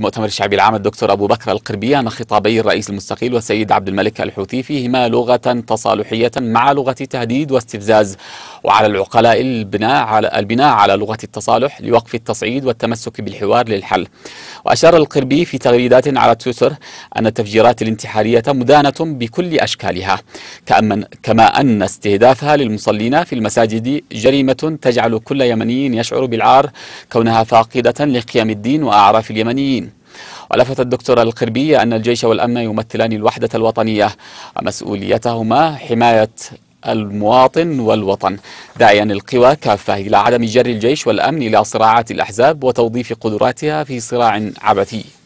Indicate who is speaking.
Speaker 1: المؤتمر الشعبي العام الدكتور أبو بكر القربي أن خطابي الرئيس المستقيل والسيد عبد الملك الحوثي فيهما لغة تصالحية مع لغة تهديد واستفزاز وعلى العقلاء البناء على البناء على لغة التصالح لوقف التصعيد والتمسك بالحوار للحل وأشار القربي في تغريدات على تويتر أن التفجيرات الانتحارية مدانة بكل أشكالها كما أن استهدافها للمصلين في المساجد جريمة تجعل كل يمني يشعر بالعار كونها فاقدة لقيم الدين وأعراف اليمنيين ولفت الدكتور القربي أن الجيش والأمن يمثلان الوحدة الوطنية ومسؤوليتهما حماية المواطن والوطن داعيا القوى كافة إلى عدم جر الجيش والأمن إلى صراعات الأحزاب وتوظيف قدراتها في صراع عبثي